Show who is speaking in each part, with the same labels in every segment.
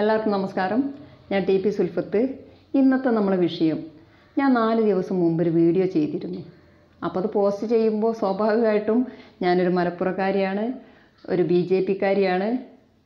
Speaker 1: എല്ലാവർക്കും നമസ്കാരം ഞാൻ ടി പി സുൽഫത്ത് ഇന്നത്തെ നമ്മളെ വിഷയം ഞാൻ നാല് ദിവസം മുമ്പ് ഒരു വീഡിയോ ചെയ്തിരുന്നു അപ്പോൾ അത് പോസ്റ്റ് ചെയ്യുമ്പോൾ സ്വാഭാവികമായിട്ടും ഞാനൊരു മലപ്പുറക്കാരിയാണ് ഒരു ബി ജെ പിക്കാരിയാണ്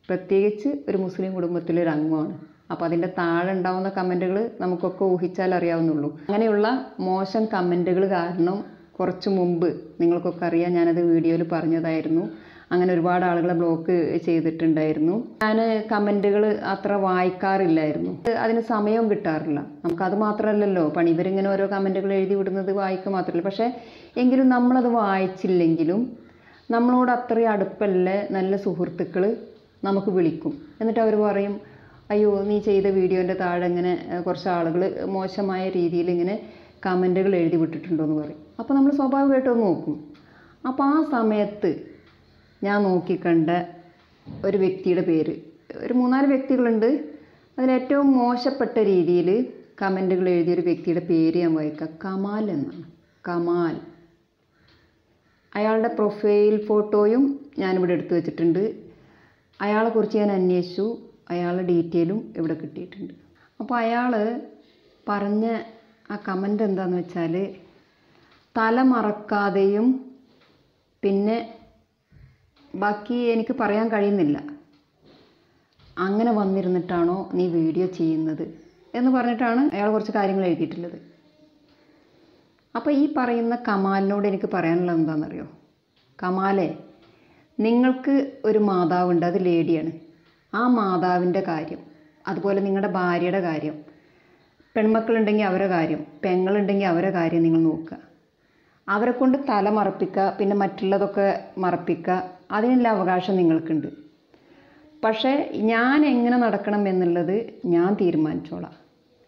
Speaker 1: പ്രത്യേകിച്ച് ഒരു മുസ്ലിം കുടുംബത്തിലൊരു അംഗമാണ് അപ്പോൾ അതിൻ്റെ താഴെ ഉണ്ടാവുന്ന കമൻറ്റുകൾ നമുക്കൊക്കെ ഊഹിച്ചാൽ അറിയാവുന്നുള്ളൂ അങ്ങനെയുള്ള മോശം കമൻറ്റുകൾ കാരണം കുറച്ച് മുമ്പ് നിങ്ങൾക്കൊക്കെ അറിയാം ഞാനത് വീഡിയോയിൽ പറഞ്ഞതായിരുന്നു അങ്ങനെ ഒരുപാട് ആളുകളെ ബ്ലോക്ക് ചെയ്തിട്ടുണ്ടായിരുന്നു ഞാൻ കമൻറ്റുകൾ അത്ര വായിക്കാറില്ലായിരുന്നു അതിന് സമയവും കിട്ടാറില്ല നമുക്കത് മാത്രമല്ലല്ലോ പണി ഇവരിങ്ങനെ ഓരോ കമൻറ്റുകൾ എഴുതി വിടുന്നത് വായിക്കുക മാത്രമല്ല പക്ഷേ എങ്കിലും നമ്മളത് വായിച്ചില്ലെങ്കിലും നമ്മളോട് അത്രയും അടുപ്പല്ല നല്ല സുഹൃത്തുക്കൾ നമുക്ക് വിളിക്കും എന്നിട്ട് അവർ പറയും അയ്യോ നീ ചെയ്ത വീഡിയോൻ്റെ താഴെ ഇങ്ങനെ കുറച്ച് ആളുകൾ മോശമായ രീതിയിൽ ഇങ്ങനെ കമൻറ്റുകൾ എഴുതി വിട്ടിട്ടുണ്ടോ എന്ന് പറയും അപ്പോൾ നമ്മൾ സ്വാഭാവികമായിട്ട് നോക്കും അപ്പോൾ ആ സമയത്ത് ഞാൻ നോക്കിക്കണ്ട ഒരു വ്യക്തിയുടെ പേര് ഒരു മൂന്നാല് വ്യക്തികളുണ്ട് അതിലേറ്റവും മോശപ്പെട്ട രീതിയിൽ കമൻറ്റുകൾ എഴുതിയ ഒരു വ്യക്തിയുടെ പേര് ഞാൻ വായിക്കാം കമാൽ എന്നാണ് കമാൽ അയാളുടെ പ്രൊഫൈൽ ഫോട്ടോയും ഞാനിവിടെ എടുത്തു വെച്ചിട്ടുണ്ട് അയാളെക്കുറിച്ച് ഞാൻ അന്വേഷിച്ചു അയാളുടെ ഡീറ്റെയിലും ഇവിടെ കിട്ടിയിട്ടുണ്ട് അപ്പോൾ അയാൾ പറഞ്ഞ ആ കമൻ്റ് എന്താണെന്ന് വെച്ചാൽ തല മറക്കാതെയും പിന്നെ ബാക്കി എനിക്ക് പറയാൻ കഴിയുന്നില്ല അങ്ങനെ വന്നിരുന്നിട്ടാണോ നീ വീഡിയോ ചെയ്യുന്നത് എന്ന് പറഞ്ഞിട്ടാണ് അയാൾ കുറച്ച് കാര്യങ്ങൾ എഴുതിയിട്ടുള്ളത് അപ്പോൾ ഈ പറയുന്ന കമാലിനോട് എനിക്ക് പറയാനുള്ളത് എന്താണെന്നറിയോ കമാലെ നിങ്ങൾക്ക് ഒരു മാതാവുണ്ട് അത് ലേഡിയാണ് ആ മാതാവിൻ്റെ കാര്യം അതുപോലെ നിങ്ങളുടെ ഭാര്യയുടെ കാര്യം പെൺമക്കളുണ്ടെങ്കിൽ അവരുടെ കാര്യം പെങ്ങളുണ്ടെങ്കിൽ അവരുടെ കാര്യം നിങ്ങൾ നോക്കുക അവരെ കൊണ്ട് തല മറപ്പിക്കുക പിന്നെ മറ്റുള്ളതൊക്കെ മറപ്പിക്കുക അതിനുള്ള അവകാശം നിങ്ങൾക്കുണ്ട് പക്ഷേ ഞാൻ എങ്ങനെ നടക്കണം എന്നുള്ളത് ഞാൻ തീരുമാനിച്ചോളാം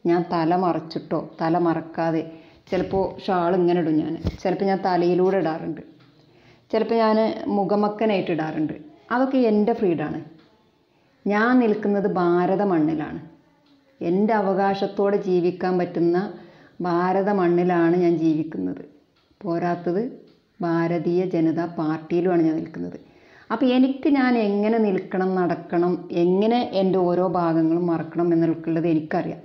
Speaker 1: ഞാൻ തല മറച്ചിട്ടോ തല മറക്കാതെ ചിലപ്പോൾ ഷാൾ ഇങ്ങനെ ഇടും ഞാൻ ചിലപ്പോൾ ഞാൻ തലയിലൂടെ ഇടാറുണ്ട് ചിലപ്പോൾ ഞാൻ മുഖമക്കനായിട്ട് ഇടാറുണ്ട് അതൊക്കെ എൻ്റെ ഫ്രീഡാണ് ഞാൻ നിൽക്കുന്നത് ഭാരത മണ്ണിലാണ് എൻ്റെ അവകാശത്തോടെ ജീവിക്കാൻ പറ്റുന്ന ഭാരത മണ്ണിലാണ് ഞാൻ ജീവിക്കുന്നത് പോരാത്തത് ഭാരതീയ ജനതാ പാർട്ടിയിലുമാണ് ഞാൻ നിൽക്കുന്നത് അപ്പോൾ എനിക്ക് ഞാൻ എങ്ങനെ നിൽക്കണം നടക്കണം എങ്ങനെ എൻ്റെ ഓരോ ഭാഗങ്ങളും മറക്കണം എന്നുള്ളത് എനിക്കറിയാം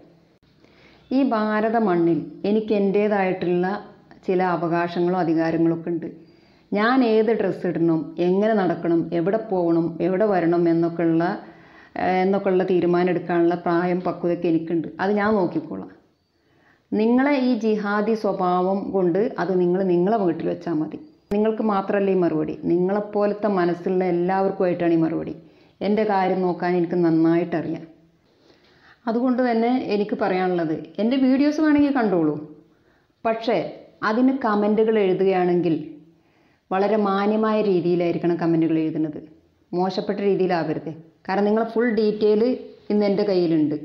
Speaker 1: ഈ ഭാരത മണ്ണിൽ എനിക്ക് എൻ്റേതായിട്ടുള്ള ചില അവകാശങ്ങളും അധികാരങ്ങളൊക്കെ ഉണ്ട് ഞാൻ ഏത് ഡ്രസ്സ് ഇടണം എങ്ങനെ നടക്കണം എവിടെ പോകണം എവിടെ വരണം എന്നൊക്കെയുള്ള എന്നൊക്കെയുള്ള തീരുമാനം എടുക്കാനുള്ള പ്രായം പക്വതയൊക്കെ എനിക്കുണ്ട് അത് ഞാൻ നോക്കിക്കോളാം നിങ്ങളെ ഈ ജിഹാദി സ്വഭാവം കൊണ്ട് അത് നിങ്ങൾ നിങ്ങളെ വീട്ടിൽ വെച്ചാൽ മതി നിങ്ങൾക്ക് മാത്രമല്ല ഈ മറുപടി നിങ്ങളെപ്പോലത്തെ മനസ്സിലുള്ള എല്ലാവർക്കുമായിട്ടാണ് ഈ മറുപടി എൻ്റെ കാര്യം നോക്കാൻ എനിക്ക് നന്നായിട്ടറിയാം അതുകൊണ്ട് തന്നെ എനിക്ക് പറയാനുള്ളത് എൻ്റെ വീഡിയോസ് വേണമെങ്കിൽ കണ്ടോളൂ പക്ഷേ അതിന് കമൻറ്റുകൾ എഴുതുകയാണെങ്കിൽ വളരെ മാന്യമായ രീതിയിലായിരിക്കണം കമൻറ്റുകൾ എഴുതുന്നത് മോശപ്പെട്ട രീതിയിലാവരുത് കാരണം നിങ്ങളെ ഫുൾ ഡീറ്റെയിൽ ഇന്ന് എൻ്റെ കയ്യിലുണ്ട്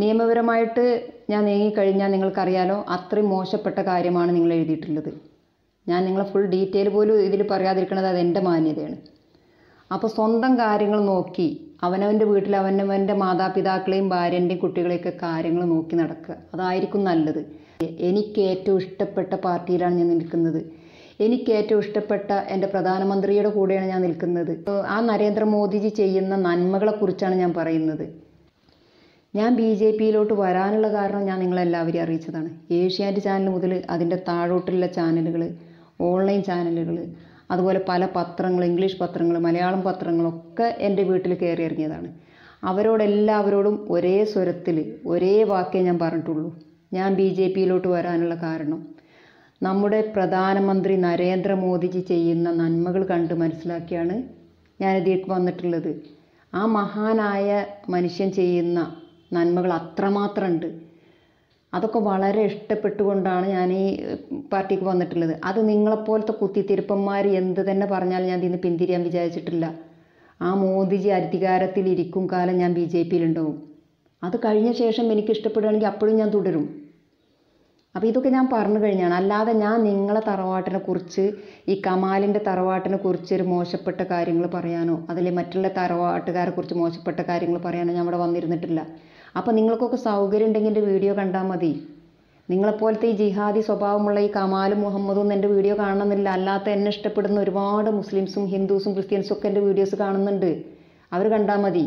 Speaker 1: നിയമപരമായിട്ട് ഞാൻ നീങ്ങിക്കഴിഞ്ഞാൽ നിങ്ങൾക്കറിയാലോ അത്രയും മോശപ്പെട്ട കാര്യമാണ് നിങ്ങൾ എഴുതിയിട്ടുള്ളത് ഞാൻ നിങ്ങളെ ഫുൾ ഡീറ്റെയിൽ പോലും ഇതിൽ പറയാതിരിക്കുന്നത് അത് എൻ്റെ മാന്യതയാണ് അപ്പോൾ സ്വന്തം കാര്യങ്ങൾ നോക്കി അവനവൻ്റെ വീട്ടിൽ അവനവൻ്റെ മാതാപിതാക്കളെയും ഭാര്യൻ്റെയും കുട്ടികളെയൊക്കെ കാര്യങ്ങൾ നോക്കി നടക്കുക അതായിരിക്കും നല്ലത് എനിക്ക് ഏറ്റവും ഇഷ്ടപ്പെട്ട പാർട്ടിയിലാണ് ഞാൻ നിൽക്കുന്നത് എനിക്ക് ഏറ്റവും ഇഷ്ടപ്പെട്ട എൻ്റെ പ്രധാനമന്ത്രിയുടെ കൂടെയാണ് ഞാൻ നിൽക്കുന്നത് ആ നരേന്ദ്രമോദിജി ചെയ്യുന്ന നന്മകളെക്കുറിച്ചാണ് ഞാൻ പറയുന്നത് ഞാൻ ബി ജെ പിയിലോട്ട് വരാനുള്ള കാരണം ഞാൻ നിങ്ങളെല്ലാവരെയും അറിയിച്ചതാണ് ഏഷ്യാനെറ്റ് ചാനൽ മുതൽ അതിൻ്റെ താഴോട്ടുള്ള ചാനലുകൾ ഓൺലൈൻ ചാനലുകൾ അതുപോലെ പല പത്രങ്ങൾ ഇംഗ്ലീഷ് പത്രങ്ങൾ മലയാളം പത്രങ്ങളൊക്കെ എൻ്റെ വീട്ടിൽ കയറി ഇറങ്ങിയതാണ് അവരോടെല്ലാവരോടും ഒരേ സ്വരത്തിൽ ഒരേ വാക്കേ ഞാൻ പറഞ്ഞിട്ടുള്ളൂ ഞാൻ ബി ജെ പിയിലോട്ട് വരാനുള്ള കാരണം നമ്മുടെ പ്രധാനമന്ത്രി നരേന്ദ്രമോദിജി ചെയ്യുന്ന നന്മകൾ കണ്ട് മനസ്സിലാക്കിയാണ് ഞാനിതിലേക്ക് വന്നിട്ടുള്ളത് ആ മഹാനായ മനുഷ്യൻ ചെയ്യുന്ന നന്മകൾ അത്രമാത്രമുണ്ട് അതൊക്കെ വളരെ ഇഷ്ടപ്പെട്ടുകൊണ്ടാണ് ഞാൻ ഈ പാർട്ടിക്ക് വന്നിട്ടുള്ളത് അത് നിങ്ങളെപ്പോലത്തെ കുത്തിത്തിരുപ്പന്മാർ എന്ത് തന്നെ പറഞ്ഞാലും ഞാൻ ഇതിന് പിന്തിരിയാൻ വിചാരിച്ചിട്ടില്ല ആ മോദിജി അധികാരത്തിലിരിക്കും കാലം ഞാൻ ബി ജെ പിയിലുണ്ടാവും അത് കഴിഞ്ഞ ശേഷം എനിക്ക് ഇഷ്ടപ്പെടുകയാണെങ്കിൽ അപ്പോഴും ഞാൻ തുടരും അപ്പോൾ ഇതൊക്കെ ഞാൻ പറഞ്ഞു കഴിഞ്ഞാണ് അല്ലാതെ ഞാൻ നിങ്ങളെ തറവാട്ടിനെ കുറിച്ച് ഈ കമാലിൻ്റെ തറവാട്ടിനെ കുറിച്ച് ഒരു മോശപ്പെട്ട കാര്യങ്ങൾ പറയാനോ അതിലെ മറ്റുള്ള തറവാട്ടുകാരെ കുറിച്ച് മോശപ്പെട്ട കാര്യങ്ങൾ പറയാനോ ഞാൻ ഇവിടെ വന്നിരുന്നിട്ടില്ല അപ്പോൾ നിങ്ങൾക്കൊക്കെ സൗകര്യം ഉണ്ടെങ്കിൽ എൻ്റെ വീഡിയോ കണ്ടാൽ മതി നിങ്ങളെപ്പോലത്തെ ഈ ജിഹാദി സ്വഭാവമുള്ള ഈ കമാലു മുഹമ്മദും ഒന്നും എൻ്റെ വീഡിയോ കാണണമെന്നില്ല അല്ലാത്ത എന്നെ ഇഷ്ടപ്പെടുന്ന ഒരുപാട് മുസ്ലിംസും ഹിന്ദുസും ക്രിസ്ത്യൻസും ഒക്കെ എൻ്റെ വീഡിയോസ് കാണുന്നുണ്ട് അവർ കണ്ടാൽ മതി